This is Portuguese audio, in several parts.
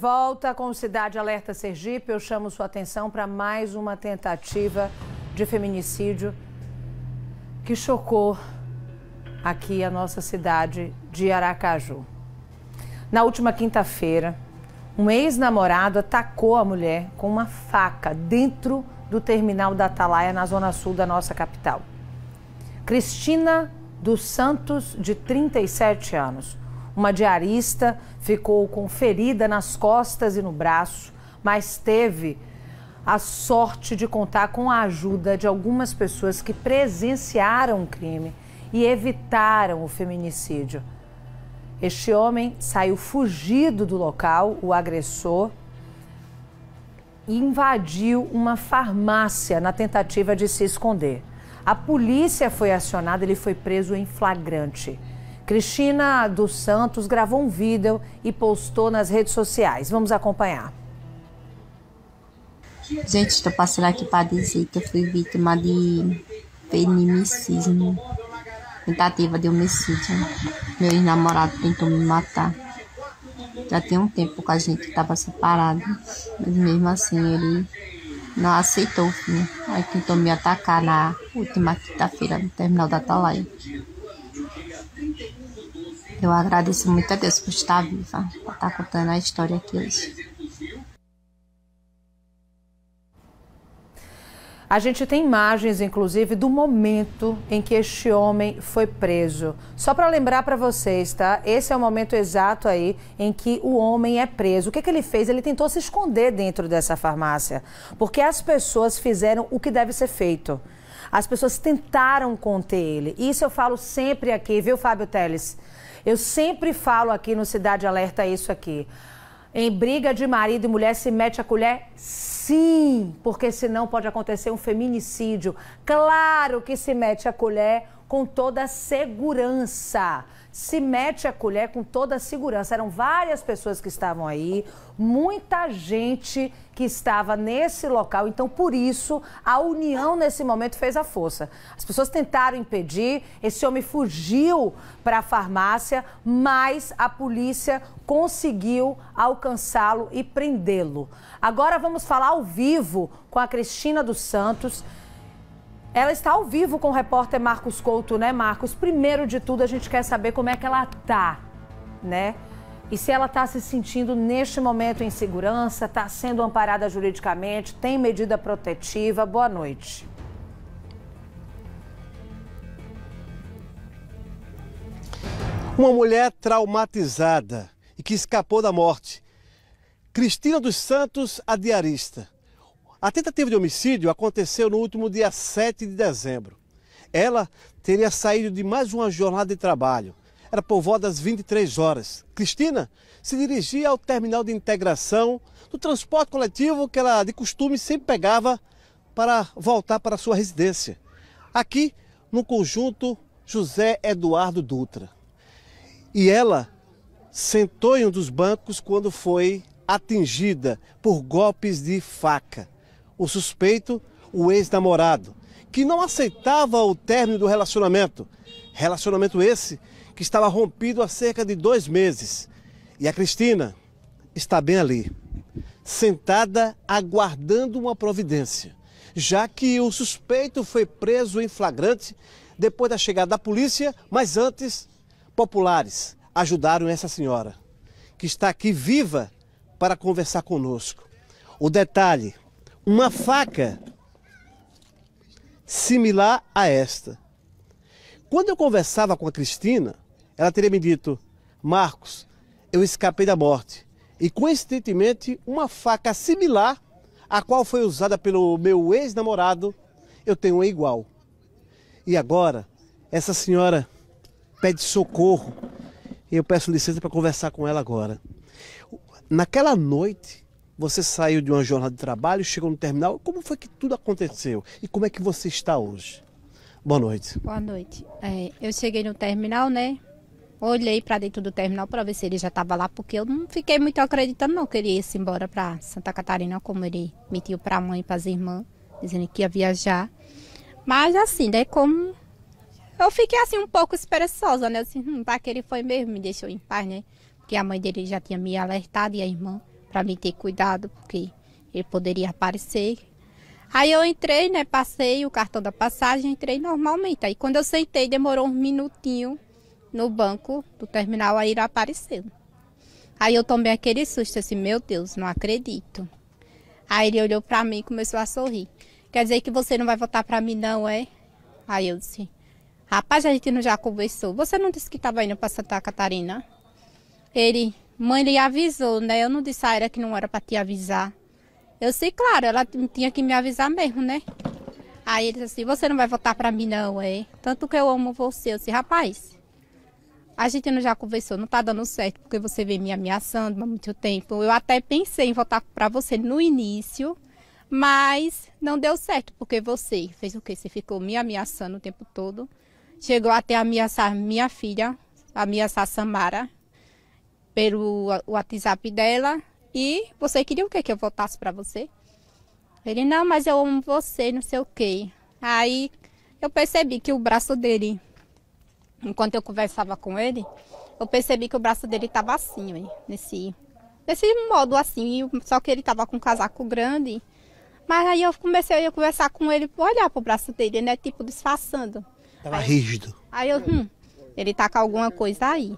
Volta com Cidade Alerta Sergipe, eu chamo sua atenção para mais uma tentativa de feminicídio que chocou aqui a nossa cidade de Aracaju. Na última quinta-feira, um ex-namorado atacou a mulher com uma faca dentro do terminal da Atalaia, na zona sul da nossa capital. Cristina dos Santos, de 37 anos, uma diarista ficou com ferida nas costas e no braço, mas teve a sorte de contar com a ajuda de algumas pessoas que presenciaram o crime e evitaram o feminicídio. Este homem saiu fugido do local, o agressor, e invadiu uma farmácia na tentativa de se esconder. A polícia foi acionada, ele foi preso em flagrante. Cristina dos Santos gravou um vídeo e postou nas redes sociais. Vamos acompanhar. Gente, estou passando aqui para dizer que eu fui vítima de penimicismo, tentativa de homicídio. Meu ex-namorado tentou me matar. Já tem um tempo que a gente estava separado, mas mesmo assim ele não aceitou o fim. Aí tentou me atacar na última quinta-feira no terminal da Atalaia. Eu agradeço muito a Deus por estar viva, por estar contando a história aqui hoje. A gente tem imagens, inclusive, do momento em que este homem foi preso. Só para lembrar para vocês, tá? Esse é o momento exato aí em que o homem é preso. O que, é que ele fez? Ele tentou se esconder dentro dessa farmácia, porque as pessoas fizeram o que deve ser feito. As pessoas tentaram conter ele. Isso eu falo sempre aqui, viu, Fábio Teles? Eu sempre falo aqui no Cidade Alerta isso aqui. Em briga de marido e mulher se mete a colher? Sim, porque senão pode acontecer um feminicídio. Claro que se mete a colher com toda segurança. Se mete a colher com toda segurança. Eram várias pessoas que estavam aí, muita gente que estava nesse local. Então, por isso, a união nesse momento fez a força. As pessoas tentaram impedir, esse homem fugiu para a farmácia, mas a polícia conseguiu alcançá-lo e prendê-lo. Agora vamos falar ao vivo com a Cristina dos Santos. Ela está ao vivo com o repórter Marcos Couto, né, Marcos? Primeiro de tudo, a gente quer saber como é que ela tá, né? e se ela está se sentindo neste momento em segurança, está sendo amparada juridicamente, tem medida protetiva. Boa noite. Uma mulher traumatizada e que escapou da morte. Cristina dos Santos, a diarista. A tentativa de homicídio aconteceu no último dia 7 de dezembro. Ela teria saído de mais uma jornada de trabalho era por volta das 23 horas. Cristina se dirigia ao terminal de integração do transporte coletivo que ela de costume sempre pegava para voltar para sua residência. Aqui no conjunto José Eduardo Dutra. E ela sentou em um dos bancos quando foi atingida por golpes de faca. O suspeito, o ex-namorado, que não aceitava o término do relacionamento. Relacionamento esse que estava rompido há cerca de dois meses. E a Cristina está bem ali, sentada aguardando uma providência, já que o suspeito foi preso em flagrante depois da chegada da polícia, mas antes, populares ajudaram essa senhora, que está aqui viva para conversar conosco. O detalhe: uma faca similar a esta. Quando eu conversava com a Cristina, ela teria me dito: Marcos, eu escapei da morte. E coincidentemente, uma faca similar à qual foi usada pelo meu ex-namorado, eu tenho igual. E agora, essa senhora pede socorro. E eu peço licença para conversar com ela agora. Naquela noite, você saiu de uma jornada de trabalho, chegou no terminal. Como foi que tudo aconteceu? E como é que você está hoje? Boa noite. Boa noite. É, eu cheguei no terminal, né? Olhei para dentro do terminal para ver se ele já estava lá, porque eu não fiquei muito acreditando, não. Queria ir embora para Santa Catarina, como ele mentiu para a mãe e para as irmãs, dizendo que ia viajar. Mas assim, né? Como eu fiquei assim um pouco esperançosa, né? Assim, disse, hum, que ele foi mesmo, me deixou em paz, né? Porque a mãe dele já tinha me alertado e a irmã para mim ter cuidado, porque ele poderia aparecer. Aí eu entrei, né? Passei o cartão da passagem, entrei normalmente. Aí quando eu sentei, demorou um minutinho no banco do terminal, aí ele apareceu. Aí eu tomei aquele susto, assim, meu Deus, não acredito. Aí ele olhou para mim e começou a sorrir. Quer dizer que você não vai voltar para mim, não, é? Aí eu disse, rapaz, a gente não já conversou. Você não disse que estava indo para Santa Catarina? Ele, Mãe lhe avisou, né? Eu não disse ah, a ela que não era para te avisar. Eu sei, claro, ela tinha que me avisar mesmo, né? Aí ele disse assim, você não vai votar para mim não, é? Tanto que eu amo você. Eu disse, rapaz, a gente não já conversou, não tá dando certo, porque você vem me ameaçando há muito tempo. Eu até pensei em votar para você no início, mas não deu certo, porque você fez o quê? Você ficou me ameaçando o tempo todo. Chegou até a ameaçar minha filha, ameaçar Samara pelo WhatsApp dela e você queria o que Que eu votasse para você? Ele, não, mas eu amo você, não sei o quê. Aí eu percebi que o braço dele, enquanto eu conversava com ele, eu percebi que o braço dele estava assim, nesse, nesse modo assim, só que ele estava com um casaco grande. Mas aí eu comecei a conversar com ele, olhar pro braço dele, né? Tipo, disfarçando. Tava aí, rígido. Aí eu, hum, ele tá com alguma coisa aí.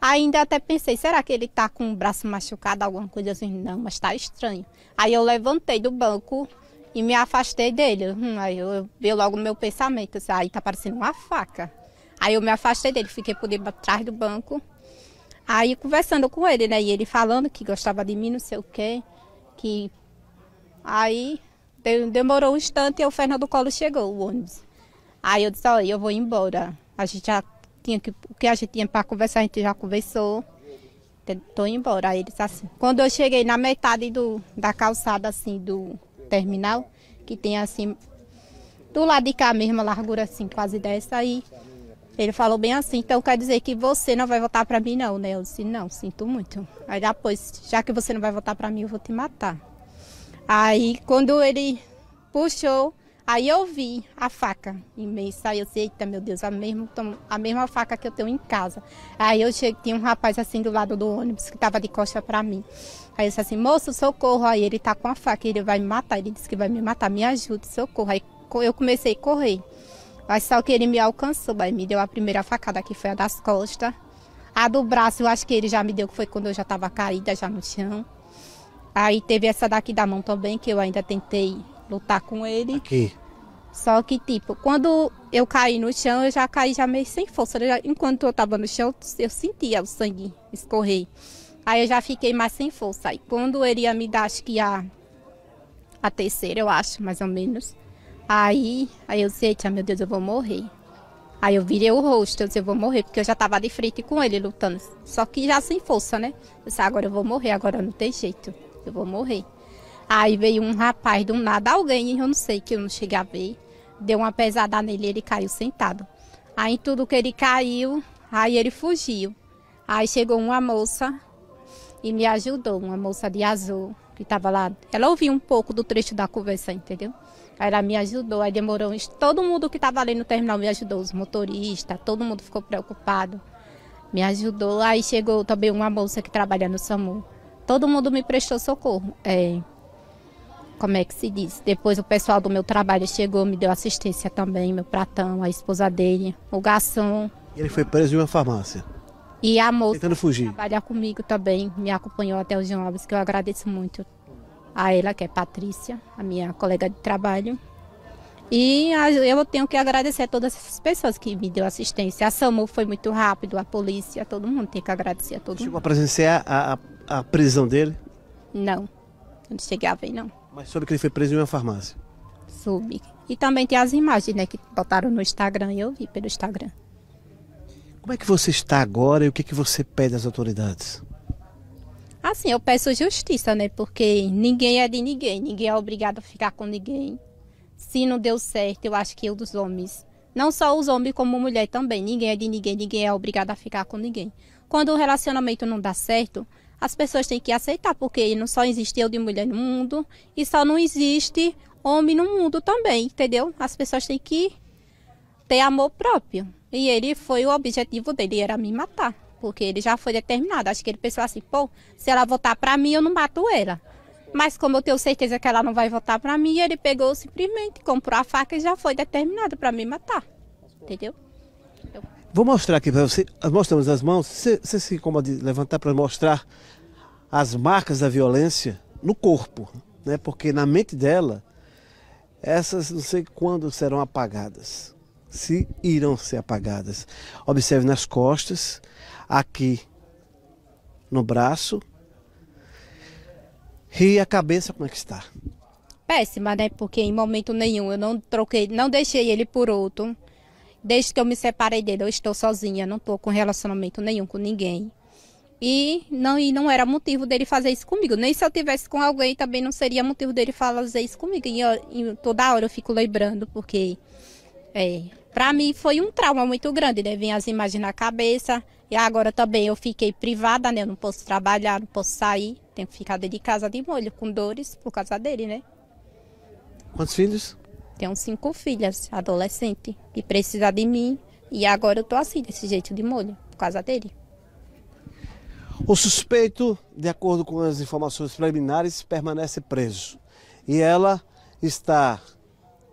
Ainda até pensei, será que ele está com o braço machucado, alguma coisa assim? Não, mas está estranho. Aí eu levantei do banco e me afastei dele. Hum, aí eu, eu vi logo meu pensamento, assim, aí tá parecendo uma faca. Aí eu me afastei dele, fiquei por trás do banco. Aí conversando com ele, né? E ele falando que gostava de mim, não sei o quê. Que aí demorou um instante e o Fernando Colo chegou, o ônibus. Aí eu disse, olha, eu vou embora. A gente já tinha que, o que a gente tinha para conversar, a gente já conversou. tentou embora. Aí eles assim. Quando eu cheguei na metade do, da calçada, assim, do terminal, que tem assim, do lado de cá mesmo, a largura assim, quase dessa, aí ele falou bem assim, então quer dizer que você não vai voltar para mim não, né? Eu disse, não, sinto muito. Aí depois, já que você não vai voltar para mim, eu vou te matar. Aí quando ele puxou, Aí eu vi a faca imensa, aí eu disse, eita, meu Deus, a, mesma a mesma faca que eu tenho em casa. Aí eu cheguei, tinha um rapaz assim do lado do ônibus que estava de costa para mim. Aí eu disse assim, moço, socorro. Aí ele tá com a faca, ele vai me matar. Ele disse que vai me matar, me ajude, socorro. Aí eu comecei a correr. Mas só que ele me alcançou, aí me deu a primeira facada, que foi a das costas. A do braço, eu acho que ele já me deu, que foi quando eu já estava caída, já no chão. Aí teve essa daqui da mão também, que eu ainda tentei lutar com ele. Aqui. Só que, tipo, quando eu caí no chão, eu já caí já meio sem força. Eu né? já, enquanto eu tava no chão, eu sentia o sangue escorrer. Aí eu já fiquei mais sem força. Aí quando ele ia me dar, acho que a, a terceira, eu acho, mais ou menos. Aí, aí eu disse, meu Deus, eu vou morrer. Aí eu virei o rosto, eu disse, eu vou morrer, porque eu já tava de frente com ele lutando. Só que já sem força, né? Eu disse, agora eu vou morrer, agora não tem jeito, eu vou morrer. Aí veio um rapaz do nada, alguém, eu não sei, que eu não cheguei a ver. Deu uma pesada nele e ele caiu sentado. Aí tudo que ele caiu, aí ele fugiu. Aí chegou uma moça e me ajudou, uma moça de azul, que estava lá. Ela ouviu um pouco do trecho da conversa, entendeu? Aí ela me ajudou, aí demorou. Todo mundo que estava ali no terminal me ajudou, os motoristas, todo mundo ficou preocupado. Me ajudou. Aí chegou também uma moça que trabalha no SAMU. Todo mundo me prestou socorro. É, como é que se diz? Depois o pessoal do meu trabalho chegou, me deu assistência também, meu pratão, a esposa dele, o garçom. E ele foi preso em uma farmácia. E a moça tentando fugir. trabalha comigo também, me acompanhou até os jovens, que eu agradeço muito a ela, que é Patrícia, a minha colega de trabalho. E eu tenho que agradecer a todas essas pessoas que me deu assistência. A SAMU foi muito rápido, a polícia, todo mundo tem que agradecer a todo mundo. Chegou a presenciar a, a, a prisão dele? Não, não cheguei a ver, não. Mas soube que ele foi preso em uma farmácia? Soube. E também tem as imagens, né, que botaram no Instagram, eu vi pelo Instagram. Como é que você está agora e o que, que você pede às autoridades? Assim, eu peço justiça, né? Porque ninguém é de ninguém, ninguém é obrigado a ficar com ninguém. Se não deu certo, eu acho que eu é dos homens. Não só os homens, como mulher também. Ninguém é de ninguém, ninguém é obrigado a ficar com ninguém. Quando o relacionamento não dá certo, as pessoas têm que aceitar, porque não só existe eu de mulher no mundo e só não existe homem no mundo também, entendeu? As pessoas têm que ter amor próprio. E ele foi o objetivo dele, era me matar, porque ele já foi determinado. Acho que ele pensou assim, pô, se ela voltar para mim, eu não mato ela. Mas como eu tenho certeza que ela não vai voltar para mim, ele pegou simplesmente, comprou a faca e já foi determinado para me matar, entendeu? Vou mostrar aqui para você, mostramos as mãos, você, você se incomoda de levantar para mostrar as marcas da violência no corpo, né? porque na mente dela, essas não sei quando serão apagadas, se irão ser apagadas. Observe nas costas, aqui no braço e a cabeça como é que está? Péssima, né? Porque em momento nenhum eu não troquei, não deixei ele por outro. Desde que eu me separei dele, eu estou sozinha, não estou com relacionamento nenhum com ninguém. E não, e não era motivo dele fazer isso comigo. Nem se eu tivesse com alguém também não seria motivo dele fazer isso comigo. E, eu, e toda hora eu fico lembrando, porque é, para mim foi um trauma muito grande, né? as imagens na cabeça. E agora também eu fiquei privada, né? Eu não posso trabalhar, não posso sair. Tenho que ficar dentro de casa de molho, com dores por causa dele, né? Quantos filhos? Tenho cinco filhas, adolescente, que precisa de mim. E agora eu tô assim, desse jeito de molho, por causa dele. O suspeito, de acordo com as informações preliminares, permanece preso. E ela está,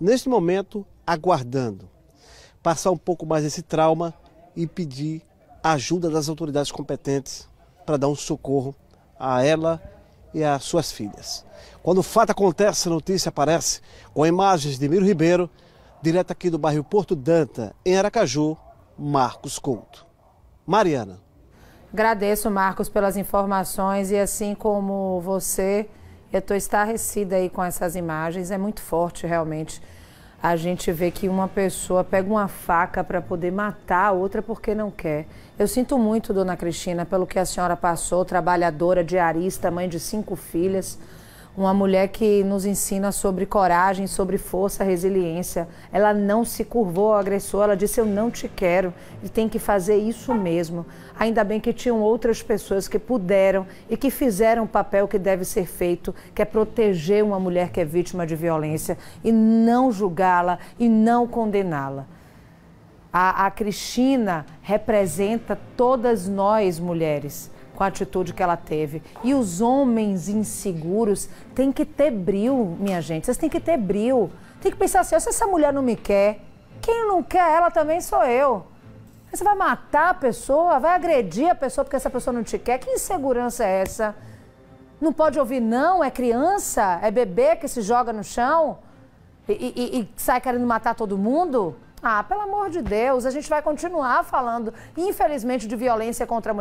neste momento, aguardando passar um pouco mais esse trauma e pedir ajuda das autoridades competentes para dar um socorro a ela e às suas filhas. Quando o fato acontece, a notícia aparece com imagens de Miro Ribeiro, direto aqui do bairro Porto Danta, em Aracaju, Marcos Couto. Mariana. Agradeço, Marcos, pelas informações e assim como você, eu estou estarrecida aí com essas imagens. É muito forte, realmente a gente vê que uma pessoa pega uma faca para poder matar a outra porque não quer. Eu sinto muito, dona Cristina, pelo que a senhora passou, trabalhadora, diarista, mãe de cinco filhas uma mulher que nos ensina sobre coragem, sobre força, resiliência. Ela não se curvou ao agressor, ela disse: Eu não te quero e tem que fazer isso mesmo. Ainda bem que tinham outras pessoas que puderam e que fizeram o papel que deve ser feito, que é proteger uma mulher que é vítima de violência e não julgá-la e não condená-la. A, a Cristina representa todas nós mulheres com a atitude que ela teve. E os homens inseguros têm que ter bril, minha gente. Vocês têm que ter bril. Tem que pensar assim: se essa mulher não me quer, quem não quer ela também sou eu. você vai matar a pessoa, vai agredir a pessoa porque essa pessoa não te quer. Que insegurança é essa? Não pode ouvir não? É criança? É bebê que se joga no chão e, e, e sai querendo matar todo mundo? Ah, pelo amor de Deus, a gente vai continuar falando, infelizmente, de violência contra a mulher.